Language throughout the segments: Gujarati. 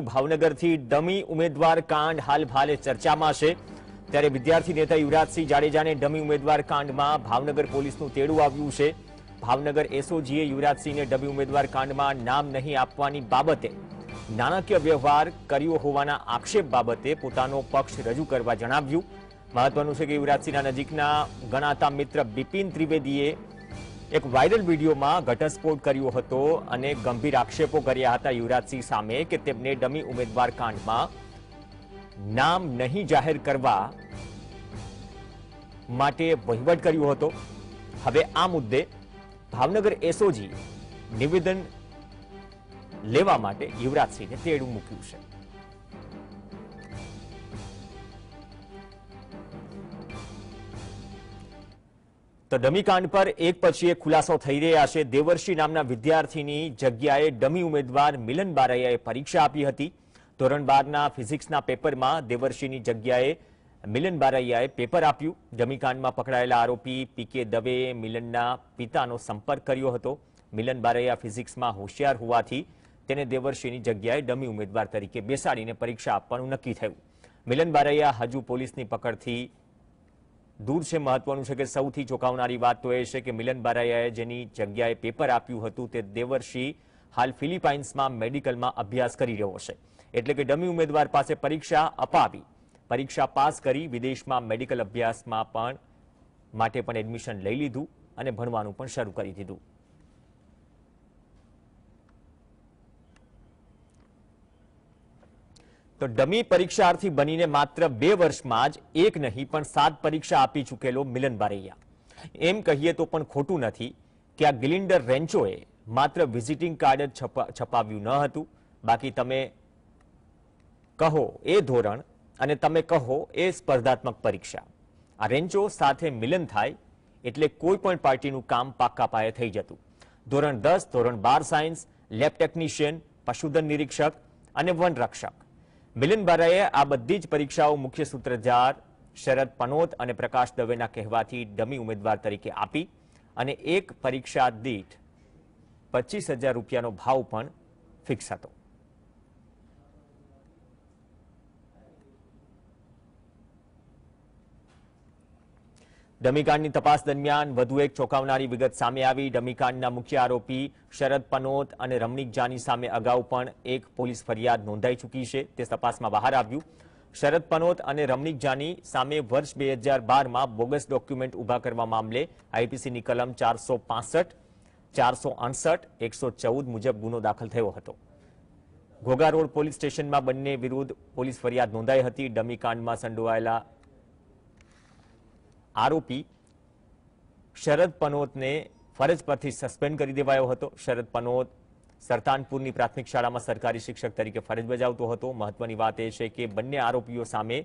ભાવનગર થી ડમી ઉમેદવાર कांड હાલ ભાલે ચર્ચામાં છે ત્યારે વિદ્યાર્થી નેતા યુવરાજસિંહ જાડેજાને ડમી ઉમેદવાર कांडમાં ભાવનગર પોલીસનો તેડું આવ્યું છે ભાવનગર એસઓજીએ યુવરાજસિંહને ડમી ઉમેદવાર कांडમાં નામ નહીં આપવાની બાબતે નાનાકીય વ્યવહાર કર્યો હોવાના આક્ષેપ બાબતે પોતાનો પક્ષ રજુ કરવા જણાવ્યું મહત્વનું છે કે યુવરાજસિંહ ના નજીકના ગણાતા મિત્ર દીપિન ત્રિવેદીએ એક વાયરલ વિડીયોમાં ઘટસ્ફોટ કર્યો હતો અને ગંભીર આક્ષેપો કર્યા હતા યુવરાજસિંહ સામે કે તેમને ડમી ઉમેદવાર કાંડમાં નામ નહીં જાહેર કરવા માટે વહીવટ કર્યો હતો હવે આ મુદ્દે ભાવનગર એસઓજી નિવેદન લેવા માટે યુવરાજસિંહને તેડું મૂક્યું છે તો ડમી કાંડ પર એક પછી એક ખુલાસો થઈ રહ્યા છે દેવર્ષી નામના વિદ્યાર્થીની જગ્યાએ ડમી ઉમેદવાર મિલન બારૈયાએ પરીક્ષા આપી હતી ધોરણ બારના ફિઝિક્સના પેપરમાં દેવર્ષીની જગ્યાએ મિલન બારૈયાએ પેપર આપ્યું ડમી કાંડમાં પકડાયેલા આરોપી પીકે દવે મિલનના પિતાનો સંપર્ક કર્યો હતો મિલન બારૈયા ફિઝિક્સમાં હોશિયાર હોવાથી તેને દેવર્ષીની જગ્યાએ ડમી ઉમેદવાર તરીકે બેસાડીને પરીક્ષા આપવાનું નક્કી થયું મિલન બારૈયા હજુ પોલીસની પકડથી દૂર છે મહત્વનું છે કે સૌથી ચોંકાવનારી વાત તો એ છે કે મિલન બારાયાએ જેની જગ્યાએ પેપર આપ્યું હતું તે દેવર્ષી હાલ ફિલિપાઇન્સમાં મેડિકલમાં અભ્યાસ કરી રહ્યો છે એટલે કે ડમી ઉમેદવાર પાસે પરીક્ષા અપાવી પરીક્ષા પાસ કરી વિદેશમાં મેડિકલ અભ્યાસમાં પણ માટે પણ એડમિશન લઈ લીધું અને ભણવાનું પણ શરૂ કરી દીધું તો ડમી પરીક્ષાર્થી બનીને માત્ર બે વર્ષમાં જ એક નહીં પણ સાત પરીક્ષા આપી ચૂકેલો મિલન બારૈયા એમ કહીએ તો પણ ખોટું નથી કે આ ગિલિન્ડર રેન્ચોએ માત્ર વિઝિટિંગ કાર્ડ જ છપાવ્યું ન હતું બાકી તમે કહો એ ધોરણ અને તમે કહો એ સ્પર્ધાત્મક પરીક્ષા આ રેન્ચો સાથે મિલન થાય એટલે કોઈ પણ પાર્ટીનું કામ પાક્કા પાયે થઈ જતું ધોરણ દસ ધોરણ બાર સાયન્સ લેબ ટેકનિશિયન પશુધન નિરીક્ષક અને વનરક્ષક મિલિન બારાએ આ બધી જ પરીક્ષાઓ મુખ્ય સૂત્રધાર શરદ પનોત અને પ્રકાશ દવેના કહેવાથી ડમી ઉમેદવાર તરીકે આપી અને એક પરીક્ષા દીઠ પચીસ હજાર રૂપિયાનો ભાવ પણ ફિક્સ હતો ડમીકાંડની તપાસ દરમિયાન વધુ એક ચોંકાવનારી વિગત સામે આવી ડમીકાંડના મુખ્ય આરોપી શરદ પનોત અને રમણીક જાની સામે અગાઉ પણ એક પોલીસ ફરિયાદ નોંધાઈ ચૂકી છે તે તપાસમાં બહાર આવ્યું શરદ પનોત અને રમણીક જાની સામે વર્ષ બે હજાર બારમાં બોગસ ડોક્યુમેન્ટ ઊભા કરવા મામલે આઈપીસીની કલમ ચારસો પાસઠ ચારસો અડસઠ એકસો ચૌદ મુજબ ગુનો દાખલ થયો હતો ઘોઘા રોડ પોલીસ સ્ટેશનમાં બંને વિરુદ્ધ પોલીસ ફરિયાદ નોંધાઈ હતી ડમીકાંડમાં સંડોવાયેલા આરોપી શરદ પનોતને ફરજ પરથી સસ્પેન્ડ કરી દેવાયો હતો શરદ પનોત સરતાનપુરની પ્રાથમિક શાળામાં સરકારી શિક્ષક તરીકે ફરજ બજાવતો હતો મહત્વની વાત એ છે કે બંને આરોપીઓ સામે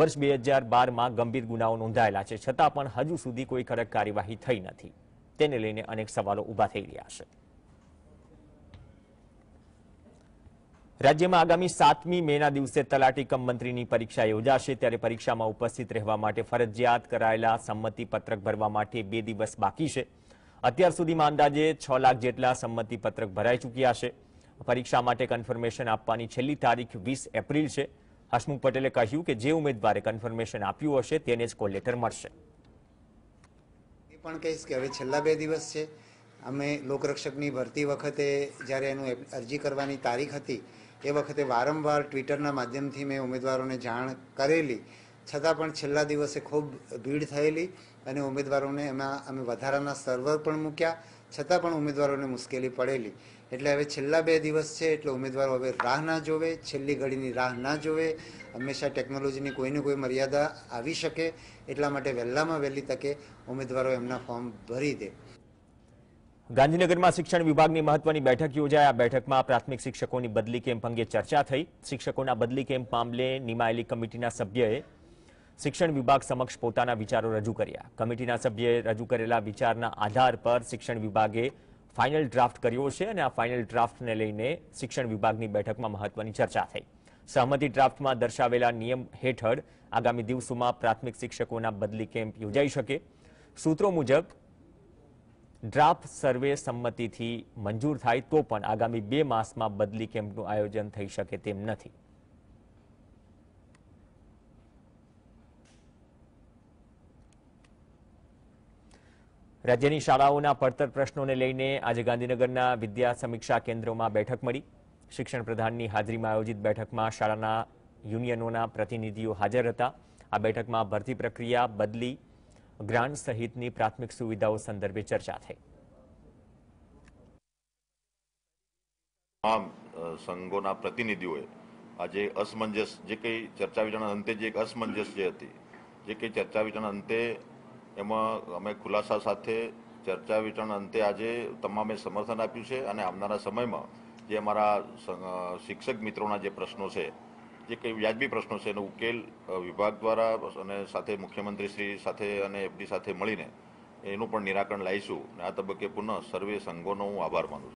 વર્ષ બે હજાર બારમાં ગંભીર ગુનાઓ નોંધાયેલા છે છતાં પણ હજુ સુધી કોઈ કડક કાર્યવાહી થઈ નથી તેને લઈને અનેક સવાલો ઊભા થઈ રહ્યા છે રાજ્યમાં આગામી સાતમી મેના દિવસે તલાટી કમ મંત્રીની પરીક્ષા યોજાશે ત્યારે પરીક્ષામાં ઉપસ્થિત રહેવા માટે ફરજિયાત કરાયેલા સંમતિ પત્રક ભરવા માટે બે દિવસ બાકી છે અત્યાર સુધીમાં અંદાજે છ લાખ જેટલા સંમતિ પત્રક ભરાઈ ચૂક્યા છે પરીક્ષા માટે કન્ફર્મેશન આપવાની છેલ્લી તારીખ વીસ એપ્રિલ છે હસમુખ પટેલે કહ્યું કે જે ઉમેદવારે કન્ફર્મેશન આપ્યું હશે તેને જ કોલ લેટર મળશે એ પણ કહીશ કે હવે છેલ્લા બે દિવસ છે અમે લોકરક્ષકની ભરતી વખતે જ્યારે એનું અરજી કરવાની તારીખ હતી એ વખતે વારંવાર ટ્વિટરના માધ્યમથી મેં ઉમેદવારોને જાણ કરેલી છતાં પણ છેલ્લા દિવસે ખૂબ ભીડ થયેલી અને ઉમેદવારોને એમાં અમે વધારાના સર્વર પણ મૂક્યા છતાં પણ ઉમેદવારોને મુશ્કેલી પડેલી એટલે હવે છેલ્લા બે દિવસ છે એટલે ઉમેદવારો હવે રાહ ના જોવે છેલ્લી ઘડીની રાહ ના જોવે હંમેશા ટેકનોલોજીની કોઈને કોઈ મર્યાદા આવી શકે એટલા માટે વહેલામાં વહેલી તકે ઉમેદવારો એમના ફોર્મ ભરી દે ગાંધીનગરમાં શિક્ષણ વિભાગની મહત્વની બેઠક યોજાઈ આ બેઠકમાં પ્રાથમિક શિક્ષકોની બદલી કેમ્પ અંગે ચર્ચા થઈ શિક્ષકોના બદલી કેમ્પ મામલે નિમાયેલી કમિટીના સભ્યએ શિક્ષણ વિભાગ સમક્ષ પોતાના વિચારો રજૂ કર્યા કમિટીના સભ્યએ રજૂ કરેલા વિચારના આધાર પર શિક્ષણ વિભાગે ફાઇનલ ડ્રાફ્ટ કર્યો છે અને આ ફાઇનલ ડ્રાફ્ટને લઈને શિક્ષણ વિભાગની બેઠકમાં મહત્વની ચર્ચા થઈ સહમતી ડ્રાફ્ટમાં દર્શાવેલા નિયમ હેઠળ આગામી દિવસોમાં પ્રાથમિક શિક્ષકોના બદલી કેમ્પ યોજાઈ શકે સૂત્રો મુજબ ડ્રાફ્ટ સર્વે સંમતિથી મંજૂર થાય તો પણ આગામી બે માસમાં બદલી કેમ્પનું આયોજન થઈ શકે તેમ નથી રાજ્યની શાળાઓના પડતર પ્રશ્નોને લઈને આજે ગાંધીનગરના વિદ્યા સમીક્ષા કેન્દ્રોમાં બેઠક મળી શિક્ષણ પ્રધાનની હાજરીમાં આયોજિત બેઠકમાં શાળાના યુનિયનોના પ્રતિનિધિઓ હાજર હતા આ બેઠકમાં ભરતી પ્રક્રિયા બદલી ગ્રાન્ટ સહિતની પ્રાથમિક સુવિધાઓ સંદર્ભે ચર્ચા થઈ તમામ સંઘોના પ્રતિનિધિઓએ આજે અસમંજસ જે કંઈ ચર્ચા વિચારણા અંતે જે એક અસમંજસ જે હતી જે કંઈ ચર્ચા વિચારણા અંતે એમાં અમે ખુલાસા સાથે ચર્ચા વિચારણા અંતે આજે તમામે સમર્થન આપ્યું છે અને આવનારા સમયમાં જે અમારા શિક્ષક મિત્રોના જે પ્રશ્નો છે જે કંઈ વ્યાજબી પ્રશ્નો છે એનો ઉકેલ વિભાગ દ્વારા અને સાથે મુખ્યમંત્રી શ્રી સાથે અને એફડી સાથે મળીને એનું પણ નિરાકરણ લાવીશું અને આ તબક્કે પુનઃ સર્વે સંઘોનો હું આભાર માનું છું